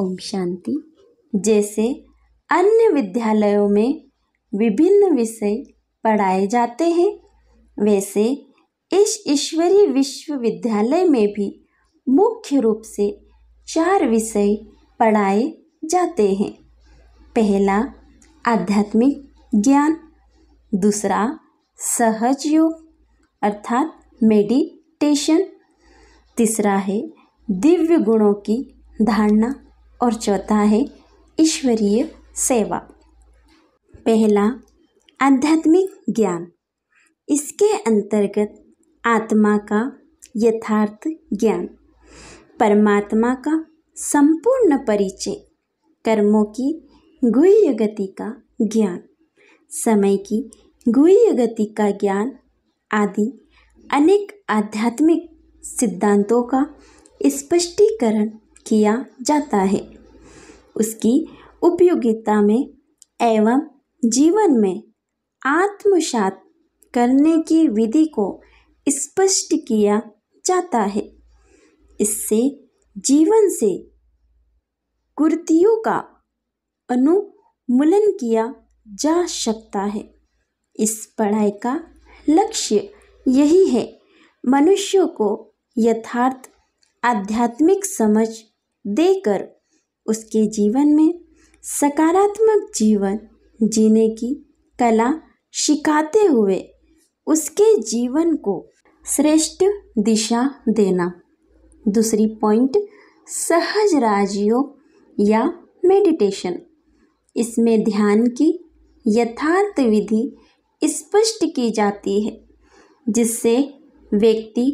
ओम शांति जैसे अन्य विद्यालयों में विभिन्न विषय पढ़ाए जाते हैं वैसे इस ईश्वरी विश्वविद्यालय में भी मुख्य रूप से चार विषय पढ़ाए जाते हैं पहला आध्यात्मिक ज्ञान दूसरा सहज योग अर्थात मेडिटेशन तीसरा है दिव्य गुणों की धारणा और चौथा है ईश्वरीय सेवा पहला आध्यात्मिक ज्ञान इसके अंतर्गत आत्मा का यथार्थ ज्ञान परमात्मा का संपूर्ण परिचय कर्मों की गुह्य गति का ज्ञान समय की गुह्य गति का ज्ञान आदि अनेक आध्यात्मिक सिद्धांतों का स्पष्टीकरण किया जाता है उसकी उपयोगिता में एवं जीवन में आत्मसात करने की विधि को स्पष्ट किया जाता है इससे जीवन से कुर्तियों का अनुमूलन किया जा सकता है इस पढ़ाई का लक्ष्य यही है मनुष्यों को यथार्थ आध्यात्मिक समझ देकर उसके जीवन में सकारात्मक जीवन जीने की कला सिखाते हुए उसके जीवन को श्रेष्ठ दिशा देना दूसरी पॉइंट सहज राजयोग या मेडिटेशन इसमें ध्यान की यथार्थ विधि स्पष्ट की जाती है जिससे व्यक्ति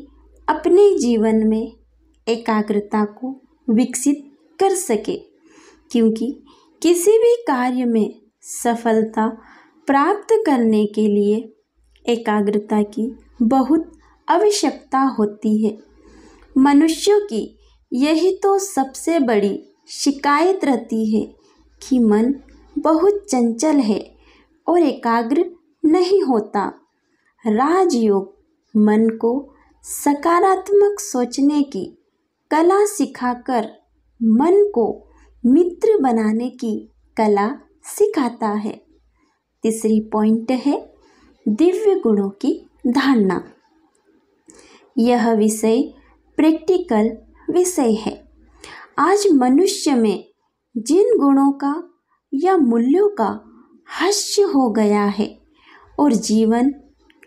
अपने जीवन में एकाग्रता को विकसित कर सके क्योंकि किसी भी कार्य में सफलता प्राप्त करने के लिए एकाग्रता की बहुत आवश्यकता होती है मनुष्यों की यही तो सबसे बड़ी शिकायत रहती है कि मन बहुत चंचल है और एकाग्र नहीं होता राजयोग मन को सकारात्मक सोचने की कला सिखाकर मन को मित्र बनाने की कला सिखाता है तीसरी पॉइंट है दिव्य गुणों की धारणा यह विषय प्रैक्टिकल विषय है आज मनुष्य में जिन गुणों का या मूल्यों का हस्य हो गया है और जीवन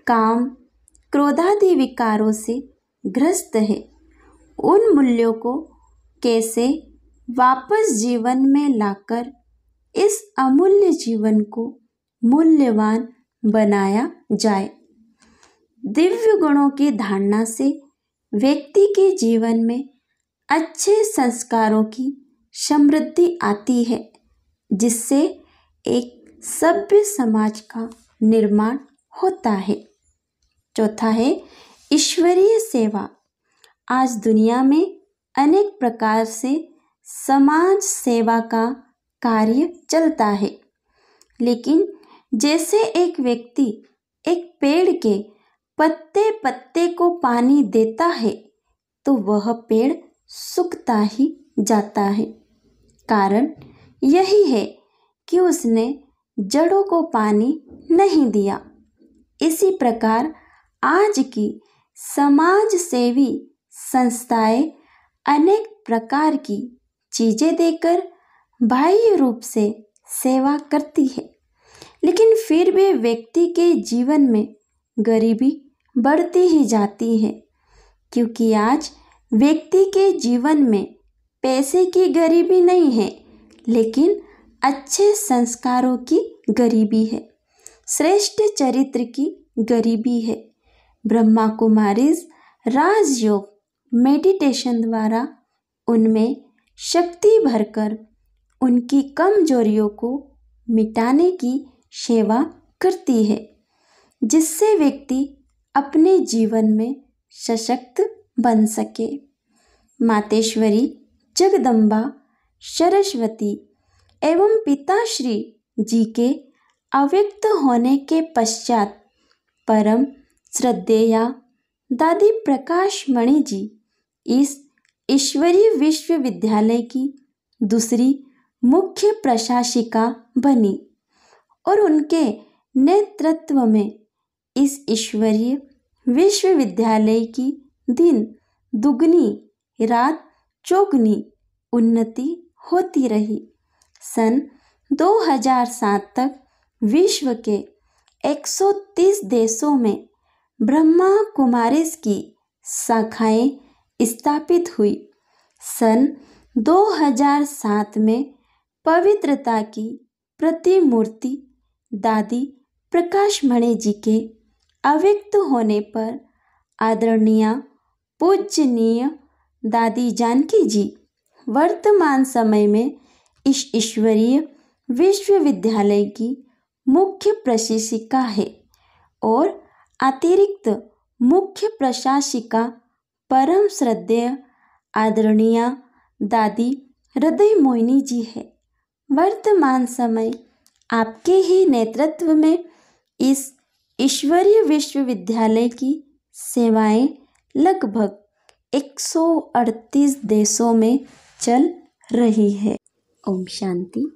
काम क्रोधादि विकारों से ग्रस्त है उन मूल्यों को कैसे वापस जीवन में लाकर इस अमूल्य जीवन को मूल्यवान बनाया जाए दिव्य गुणों की धारणा से व्यक्ति के जीवन में अच्छे संस्कारों की समृद्धि आती है जिससे एक सभ्य समाज का निर्माण होता है चौथा है ईश्वरीय सेवा आज दुनिया में अनेक प्रकार से समाज सेवा का कार्य चलता है लेकिन जैसे एक व्यक्ति एक पेड़ के पत्ते पत्ते को पानी देता है तो वह पेड़ सूखता ही जाता है कारण यही है कि उसने जड़ों को पानी नहीं दिया इसी प्रकार आज की समाज सेवी संस्थाएं अनेक प्रकार की चीज़ें देकर बाह्य रूप से सेवा करती है लेकिन फिर भी व्यक्ति के जीवन में गरीबी बढ़ती ही जाती है क्योंकि आज व्यक्ति के जीवन में पैसे की गरीबी नहीं है लेकिन अच्छे संस्कारों की गरीबी है श्रेष्ठ चरित्र की गरीबी है ब्रह्मा कुमारीज राजयोग मेडिटेशन द्वारा उनमें शक्ति भरकर उनकी कमजोरियों को मिटाने की सेवा करती है जिससे व्यक्ति अपने जीवन में सशक्त बन सके मातेश्वरी जगदम्बा सरस्वती एवं पिताश्री जी के अव्यक्त होने के पश्चात परम श्रद्धेया दादी प्रकाश मणि जी इस ईश्वरीय विश्वविद्यालय की दूसरी मुख्य प्रशासिका बनी और उनके नेतृत्व में इस ईश्वरीय विश्वविद्यालय की दिन दुगनी रात चौगनी उन्नति होती रही सन 2007 तक विश्व के 130 देशों में ब्रह्मा कुमारिस की शाखाएं स्थापित हुई सन 2007 में पवित्रता की प्रतिमूर्ति दादी प्रकाश मणि जी के अव्यक्त होने पर आदरणीय पूजनीय दादी जानकी जी वर्तमान समय में इस ईश्वरीय विश्वविद्यालय की मुख्य प्रशिक्षिका है और अतिरिक्त मुख्य प्रशासिका परम श्रद्धेय आदरणीय दादी हृदय मोहिनी जी है वर्तमान समय आपके ही नेतृत्व में इस ईश्वरीय विश्वविद्यालय की सेवाएं लगभग 138 देशों में चल रही है ओम शांति